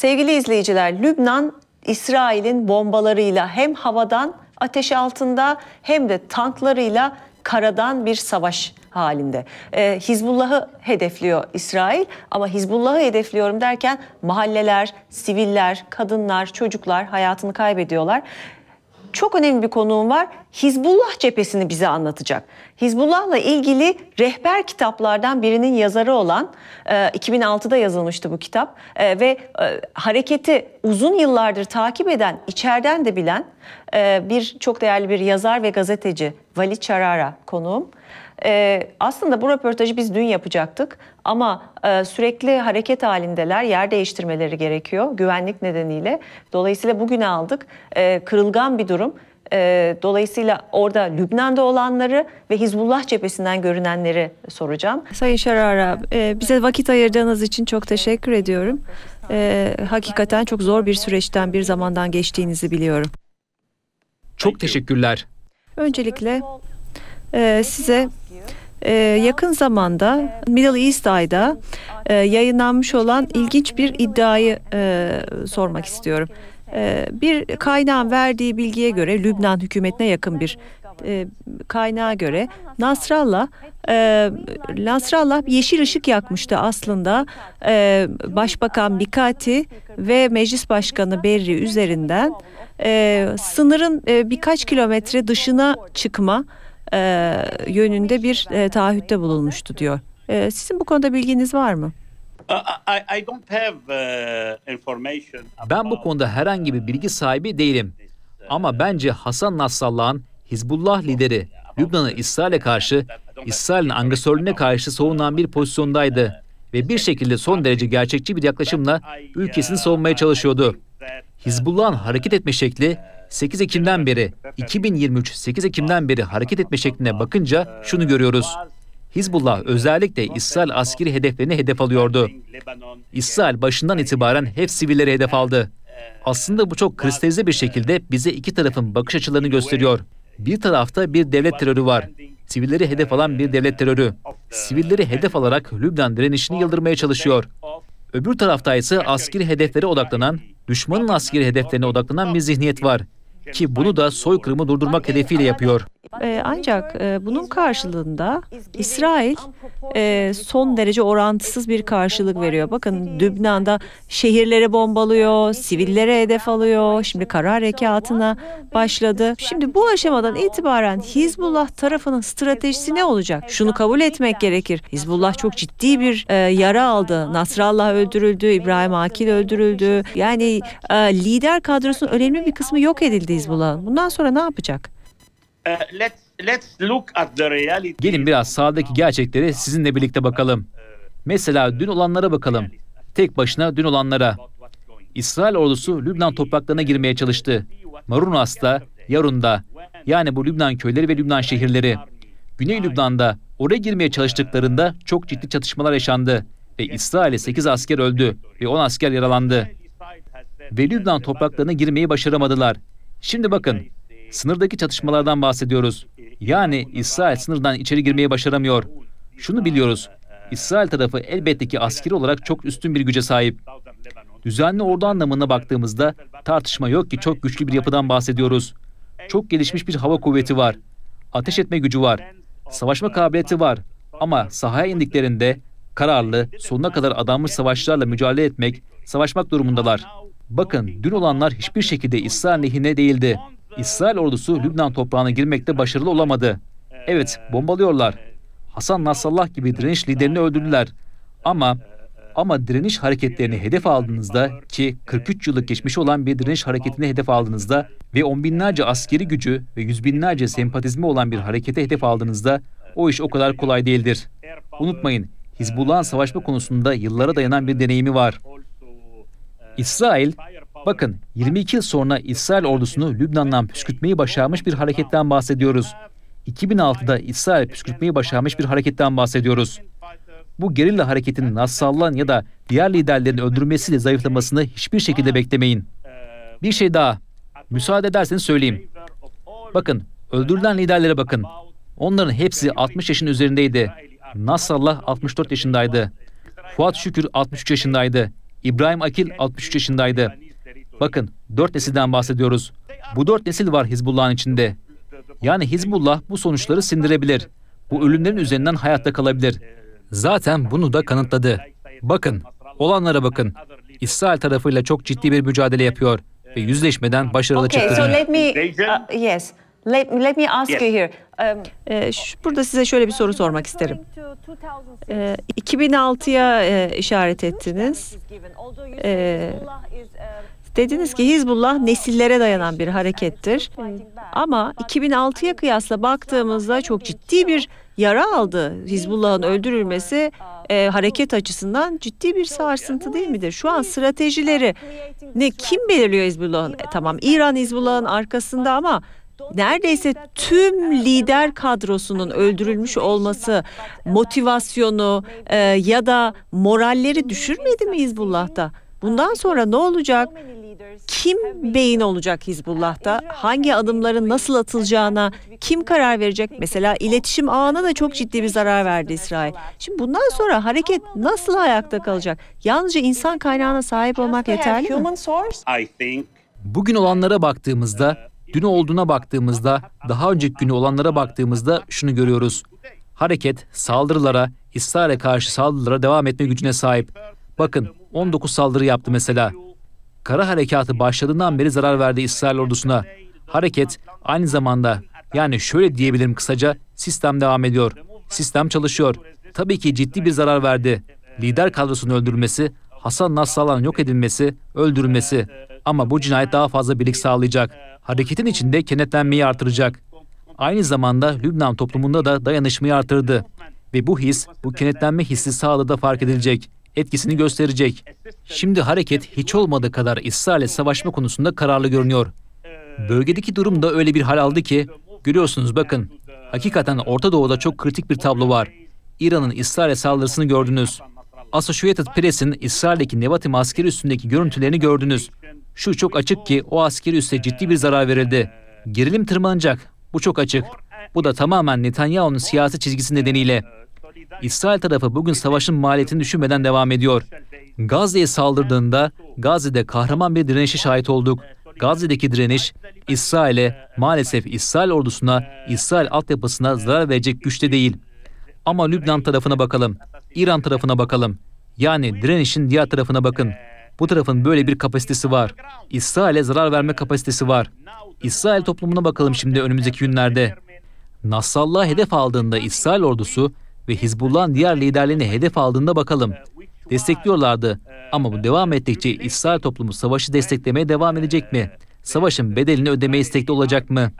Sevgili izleyiciler, Lübnan İsrail'in bombalarıyla hem havadan ateş altında hem de tanklarıyla karadan bir savaş halinde. Ee, Hizbullah'ı hedefliyor İsrail ama Hizbullah'ı hedefliyorum derken mahalleler, siviller, kadınlar, çocuklar hayatını kaybediyorlar çok önemli bir konuğum var. Hizbullah cephesini bize anlatacak. Hizbullah'la ilgili rehber kitaplardan birinin yazarı olan, 2006'da e, yazılmıştı bu kitap e, ve e, hareketi uzun yıllardır takip eden, içeriden de bilen bir çok değerli bir yazar ve gazeteci Vali Çarara konuğum. E, aslında bu röportajı biz dün yapacaktık ama e, sürekli hareket halindeler, yer değiştirmeleri gerekiyor güvenlik nedeniyle. Dolayısıyla bugün aldık. E, kırılgan bir durum. E, dolayısıyla orada Lübnan'da olanları ve Hizbullah cephesinden görünenleri soracağım. Sayın Şarara, e, bize vakit ayırdığınız için çok teşekkür ediyorum. E, hakikaten çok zor bir süreçten, bir zamandan geçtiğinizi biliyorum. Çok teşekkürler. Öncelikle e, size e, yakın zamanda Middle East Eye'da e, yayınlanmış olan ilginç bir iddiayı e, sormak istiyorum. E, bir kaynağın verdiği bilgiye göre Lübnan hükümetine yakın bir e, kaynağa göre Nasrallah e, Nasrallah yeşil ışık yakmıştı aslında e, Başbakan Bikati ve Meclis Başkanı Berri üzerinden e, sınırın e, birkaç kilometre dışına çıkma e, yönünde bir e, taahhütte bulunmuştu diyor. E, sizin bu konuda bilginiz var mı? Uh, ben bu konuda herhangi bir bilgi sahibi değilim. Ama uh, bence Hasan Nasrallah'ın Hizbullah lideri Lübnan'ı İsrail'e karşı, İsrail'in agresörlüğüne karşı savunan bir pozisyondaydı uh, ve bir şekilde son derece gerçekçi bir yaklaşımla ülkesini savunmaya çalışıyordu. Hizbullah'ın hareket etme şekli 8 Ekim'den beri 2023 8 Ekim'den beri hareket etme şekline bakınca şunu görüyoruz. Hizbullah özellikle İsrail askeri hedeflerini hedef alıyordu. İsrail başından itibaren hep sivilleri hedef aldı. Aslında bu çok kristalize bir şekilde bize iki tarafın bakış açılarını gösteriyor. Bir tarafta bir devlet terörü var. Sivilleri hedef alan bir devlet terörü. Sivilleri hedef alarak Lübnan direnişini yıldırmaya çalışıyor. Öbür tarafta ise askeri hedeflere odaklanan, düşmanın askeri hedeflerine odaklanan bir zihniyet var. Ki bunu da soykırımı durdurmak hedefiyle yapıyor. E, ancak e, bunun karşılığında İsrail e, son derece orantısız bir karşılık veriyor. Bakın Lübnan'da şehirlere bombalıyor, sivillere hedef alıyor, şimdi kara harekatına başladı. Şimdi bu aşamadan itibaren Hizbullah tarafının stratejisi ne olacak? Şunu kabul etmek gerekir. Hizbullah çok ciddi bir yara aldı. Nasrallah öldürüldü, İbrahim Akil öldürüldü. Yani lider kadrosunun önemli bir kısmı yok edildi. Hadi bulalım. Bundan sonra ne yapacak? Ee, Gelin biraz sahadaki gerçekleri sizinle birlikte bakalım. Mesela dün olanlara bakalım. Tek başına dün olanlara. İsrail ordusu Lübnan topraklarına girmeye çalıştı. Marunas'ta, Yarun'da, yani bu Lübnan köyleri ve Lübnan şehirleri. Güney Lübnan'da oraya girmeye çalıştıklarında çok ciddi çatışmalar yaşandı ve İsrail'e 8 asker öldü ve 10 asker yaralandı. Ve Lübnan topraklarına girmeyi başaramadılar Şimdi bakın, sınırdaki çatışmalardan bahsediyoruz. Yani İsrail sınırdan içeri girmeyi başaramıyor. Şunu biliyoruz, İsrail tarafı elbette ki askeri olarak çok üstün bir güce sahip. Düzenli ordu anlamına baktığımızda tartışma yok ki çok güçlü bir yapıdan bahsediyoruz. Çok gelişmiş bir hava kuvveti var. Ateş etme gücü var. Savaşma kabiliyeti var. Ama sahaya indiklerinde kararlı, sonuna kadar adanmış savaşçılarla mücadele etmek, savaşmak durumundalar. Bakın dün olanlar hiçbir şekilde İsrail lehine değildi. İsrail ordusu Lübnan toprağına girmekte başarılı olamadı. Evet, bombalıyorlar. Hasan Nasrallah gibi direniş liderini öldürdüler. Ama ama direniş hareketlerini hedef aldığınızda ki 43 yıllık geçmiş olan bir direniş hareketini hedef aldığınızda ve on binlerce askeri gücü ve yüz binlerce sempatizmi olan bir harekete hedef aldığınızda o iş o kadar kolay değildir. Unutmayın, Hizbullah'ın savaşma konusunda yıllara dayanan bir deneyimi var. İsrail, bakın 22 yıl sonra İsrail ordusunu Lübnan'dan püskürtmeyi başarmış bir hareketten bahsediyoruz. 2006'da İsrail püskürtmeyi başarmış bir hareketten bahsediyoruz. Bu gerilla hareketinin Nasrallah'ın ya da diğer liderlerin öldürmesiyle zayıflamasını hiçbir şekilde beklemeyin. Bir şey daha, müsaade ederseniz söyleyeyim. Bakın, öldürülen liderlere bakın. Onların hepsi 60 yaşın üzerindeydi. Nasrallah 64 yaşındaydı. Fuat Şükür 63 yaşındaydı. İbrahim Akil 63 yaşındaydı. Bakın dört nesilden bahsediyoruz. Bu dört nesil var Hizbullah'ın içinde. Yani Hizbullah bu sonuçları sindirebilir. Bu ölümlerin üzerinden hayatta kalabilir. Zaten bunu da kanıtladı. Bakın, olanlara bakın. İsrail tarafıyla çok ciddi bir mücadele yapıyor ve yüzleşmeden başarılı okay, çıktı. So let me, uh, yes. Let, let me ask yes. you here. E, burada size şöyle bir soru sormak isterim. 2006'ya e, işaret ettiniz. Dediniz ki Hizbullah nesillere dayanan bir harekettir. Ama 2006'ya kıyasla baktığımızda çok ciddi bir yara aldı. Hizbullah'ın öldürülmesi e, hareket açısından ciddi bir sarsıntı değil midir? Şu an stratejileri ne kim belirliyor Hizbullah'ın? E, tamam İran Hizbullah'ın arkasında ama neredeyse tüm lider kadrosunun öldürülmüş olması motivasyonu e, ya da moralleri düşürmedi mi Hizbullah'ta? Bundan sonra ne olacak? Kim beyin olacak Hizbullah'ta? Hangi adımların nasıl atılacağına kim karar verecek? Mesela iletişim ağına da çok ciddi bir zarar verdi İsrail. Şimdi bundan sonra hareket nasıl ayakta kalacak? Yalnızca insan kaynağına sahip olmak yeterli mi? Bugün olanlara baktığımızda Dün olduğuna baktığımızda, daha önceki günü olanlara baktığımızda şunu görüyoruz. Hareket saldırılara, İsrail'e karşı saldırılara devam etme gücüne sahip. Bakın 19 saldırı yaptı mesela. Kara harekatı başladığından beri zarar verdi İsrail ordusuna. Hareket aynı zamanda yani şöyle diyebilirim kısaca sistem devam ediyor. Sistem çalışıyor. Tabii ki ciddi bir zarar verdi. Lider kadrosunun öldürülmesi Hasan Nasrallah'ın yok edilmesi, öldürülmesi. Ama bu cinayet daha fazla birlik sağlayacak. Hareketin içinde kenetlenmeyi artıracak. Aynı zamanda Lübnan toplumunda da dayanışmayı artırdı. Ve bu his, bu kenetlenme hissi sağda da fark edilecek. Etkisini gösterecek. Şimdi hareket hiç olmadığı kadar İsrail'e savaşma konusunda kararlı görünüyor. Bölgedeki durum da öyle bir hal aldı ki, görüyorsunuz bakın, hakikaten Orta Doğu'da çok kritik bir tablo var. İran'ın İsrail'e saldırısını gördünüz. Associated Press'in İsrail'deki Nevatim askeri üstündeki görüntülerini gördünüz. Şu çok açık ki o askeri üste ciddi bir zarar verildi. Gerilim tırmanacak. Bu çok açık. Bu da tamamen Netanyahu'nun siyasi çizgisi nedeniyle. İsrail tarafı bugün savaşın maliyetini düşünmeden devam ediyor. Gazze'ye saldırdığında Gazze'de kahraman bir direnişe şahit olduk. Gazze'deki direniş İsrail'e, maalesef İsrail ordusuna, İsrail altyapısına zarar verecek güçte değil. Ama Lübnan tarafına bakalım, İran tarafına bakalım. Yani direnişin diğer tarafına bakın. Bu tarafın böyle bir kapasitesi var. İsrail'e zarar verme kapasitesi var. İsrail toplumuna bakalım şimdi önümüzdeki günlerde. Nasrallah hedef aldığında İsrail ordusu ve Hizbullah'ın diğer liderlerini hedef aldığında bakalım. Destekliyorlardı ama bu devam ettikçe İsrail toplumu savaşı desteklemeye devam edecek mi? Savaşın bedelini ödemeye istekli olacak mı?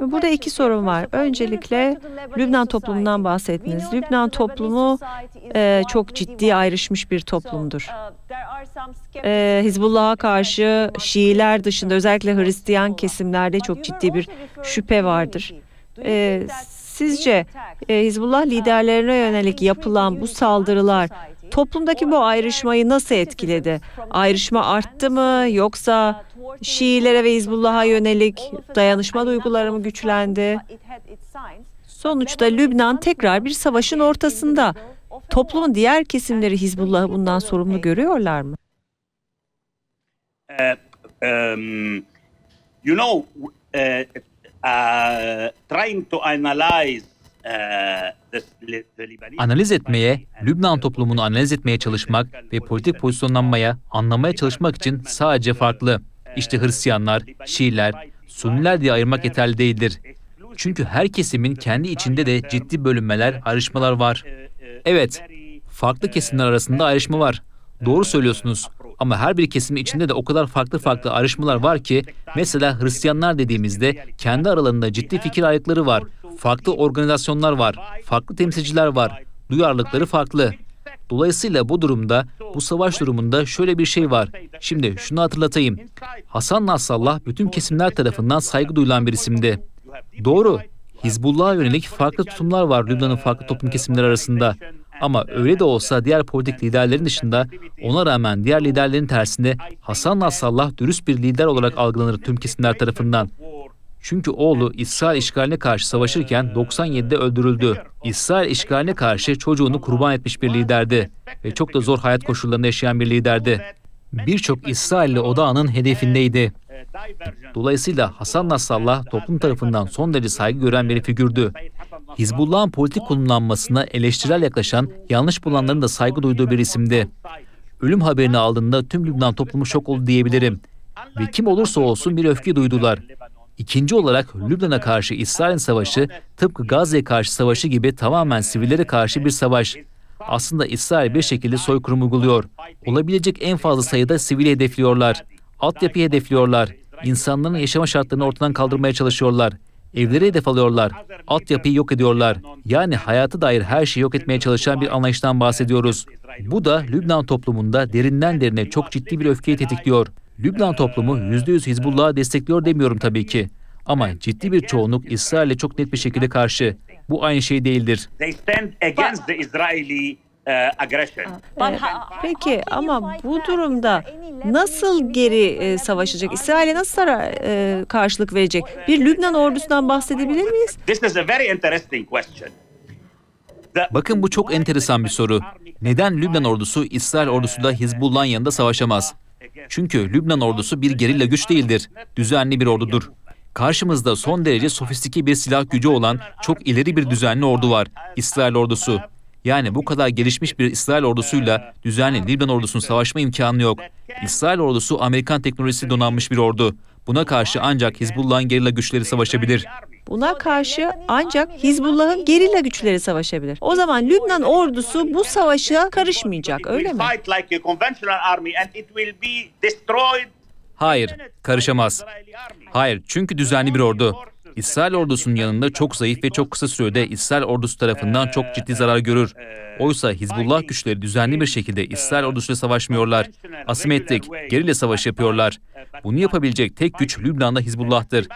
Burada iki sorun var. Öncelikle Lübnan toplumundan bahsettiniz. Lübnan toplumu e, çok ciddi ayrışmış bir toplumdur. E, Hizbullah'a karşı Şiiler dışında özellikle Hristiyan kesimlerde çok ciddi bir şüphe vardır. E, sizce e, Hizbullah liderlerine yönelik yapılan bu saldırılar Toplumdaki bu ayrışmayı nasıl etkiledi? Ayrışma arttı mı yoksa Şiilere ve Hizbullah'a yönelik dayanışma duyguları mı güçlendi? Sonuçta Lübnan tekrar bir savaşın ortasında. Toplumun diğer kesimleri Hizbullah'ı bundan sorumlu görüyorlar mı? Eh, you know, eh, eh, trying to analyze Analiz etmeye, Lübnan toplumunu analiz etmeye çalışmak ve politik pozisyonlanmaya, anlamaya çalışmak için sadece farklı. İşte Hristiyanlar, Şiiler, Sunniler diye ayırmak yeterli değildir. Çünkü her kesimin kendi içinde de ciddi bölünmeler, ayrışmalar var. Evet, farklı kesimler arasında ayrışma var. Doğru söylüyorsunuz. Ama her bir kesimin içinde de o kadar farklı farklı ayrışmalar var ki mesela Hristiyanlar dediğimizde kendi aralarında ciddi fikir ayrılıkları var. Farklı organizasyonlar var, farklı temsilciler var, duyarlılıkları farklı. Dolayısıyla bu durumda, bu savaş durumunda şöyle bir şey var. Şimdi şunu hatırlatayım. Hasan Nasrallah bütün kesimler tarafından saygı duyulan bir isimdi. Doğru, Hizbullah'a yönelik farklı tutumlar var Lübnan'ın farklı toplum kesimleri arasında. Ama öyle de olsa diğer politik liderlerin dışında ona rağmen diğer liderlerin tersinde Hasan Nasrallah dürüst bir lider olarak algılanır tüm kesimler tarafından. Çünkü oğlu İsrail işgaline karşı savaşırken 97'de öldürüldü. İsrail işgaline karşı çocuğunu kurban etmiş bir liderdi ve çok da zor hayat koşullarında yaşayan bir liderdi. Birçok İsrailli odağının hedefindeydi. Dolayısıyla Hasan Nasrallah toplum tarafından son derece saygı gören bir figürdü. Hizbullah'ın politik konumlanmasına eleştirel yaklaşan, yanlış bulanların da saygı duyduğu bir isimdi. Ölüm haberini aldığında tüm Lübnan toplumu şok oldu diyebilirim. Ve kim olursa olsun bir öfke duydular. İkinci olarak Lübnan'a karşı İsrail savaşı tıpkı Gazze'ye karşı savaşı gibi tamamen sivillere karşı bir savaş. Aslında İsrail bir şekilde soykırım uyguluyor. Olabilecek en fazla sayıda sivili hedefliyorlar. Altyapıyı hedefliyorlar. İnsanların yaşama şartlarını ortadan kaldırmaya çalışıyorlar. Evleri hedef alıyorlar. Altyapıyı yok ediyorlar. Yani hayatı dair her şeyi yok etmeye çalışan bir anlayıştan bahsediyoruz. Bu da Lübnan toplumunda derinden derine çok ciddi bir öfkeyi tetikliyor. Lübnan toplumu %100 Hizbullah'ı destekliyor demiyorum tabii ki. Ama ciddi bir çoğunluk İsrail'e çok net bir şekilde karşı. Bu aynı şey değildir. E, Peki ama bu durumda nasıl geri e, savaşacak? İsrail'e nasıl e, karşılık verecek? Bir Lübnan ordusundan bahsedebilir miyiz? Bakın bu çok enteresan bir soru. Neden Lübnan ordusu İsrail ordusuyla Hizbullah'ın yanında savaşamaz? Çünkü Lübnan ordusu bir gerilla güç değildir. Düzenli bir ordudur. Karşımızda son derece sofistike bir silah gücü olan çok ileri bir düzenli ordu var. İsrail ordusu. Yani bu kadar gelişmiş bir İsrail ordusuyla ee, düzenli Libyan ordusunun savaşma imkanı yok. İsrail ordusu Amerikan teknolojisi donanmış bir ordu. Buna karşı ancak Hizbullah'ın gerilla güçleri savaşabilir. Buna karşı ancak Hizbullah'ın gerilla güçleri savaşabilir. O zaman Lübnan ordusu bu savaşa karışmayacak öyle mi? Hayır, karışamaz. Hayır, çünkü düzenli bir ordu. İsrail ordusunun yanında çok zayıf ve çok kısa sürede İsrail ordusu tarafından çok ciddi zarar görür. Oysa Hizbullah güçleri düzenli bir şekilde İsrail ordusuyla savaşmıyorlar. Asimetrik, gerilla savaş yapıyorlar. Bunu yapabilecek tek güç Lübnan'da Hizbullah'tır.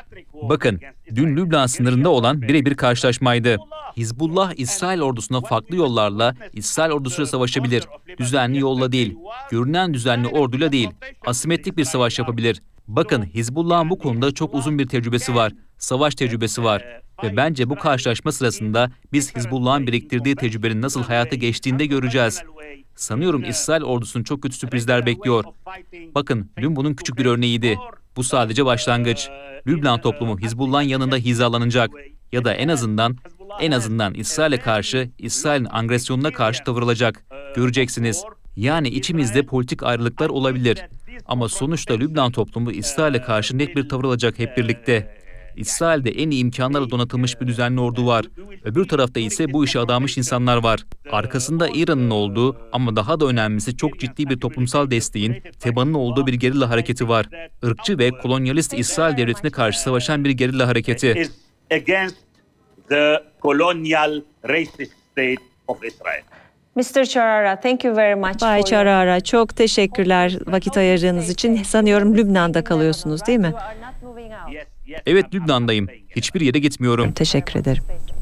Bakın, dün Lübnan sınırında olan birebir karşılaşmaydı. Hizbullah, İsrail ordusuna farklı yollarla İsrail ordusuyla savaşabilir. Düzenli yolla değil, görünen düzenli orduyla değil, asimetrik bir savaş yapabilir. Bakın Hizbullah'ın bu konuda çok uzun bir tecrübesi var, savaş tecrübesi var. Ve bence bu karşılaşma sırasında biz Hizbullah'ın biriktirdiği tecrübenin nasıl hayata geçtiğini de göreceğiz. Sanıyorum İsrail ordusunun çok kötü sürprizler bekliyor. Bakın dün bunun küçük bir örneğiydi. Bu sadece başlangıç. Lübnan toplumu Hizbullah'ın yanında hizalanacak ya da en azından en azından İsrail'e karşı İsrail'in agresyonuna karşı tavırılacak. Göreceksiniz. Yani içimizde politik ayrılıklar olabilir. Ama sonuçta Lübnan toplumu İsrail'e karşı net bir tavır alacak hep birlikte. İsrail'de en iyi imkanlarla donatılmış bir düzenli ordu var. Öbür tarafta ise bu işe adamış insanlar var. Arkasında İran'ın olduğu ama daha da önemlisi çok ciddi bir toplumsal desteğin, TEBA'nın olduğu bir gerilla hareketi var. Irkçı ve kolonyalist İsrail devletine karşı savaşan bir gerilla hareketi. the colonial racist state of Israel. Mr. Charara, thank you very much. Bay Charara, çok teşekkürler vakit ayırdığınız için. Sanıyorum Lübnan'da kalıyorsunuz değil mi? Evet, Lübnan'dayım. Hiçbir yere gitmiyorum. Teşekkür ederim.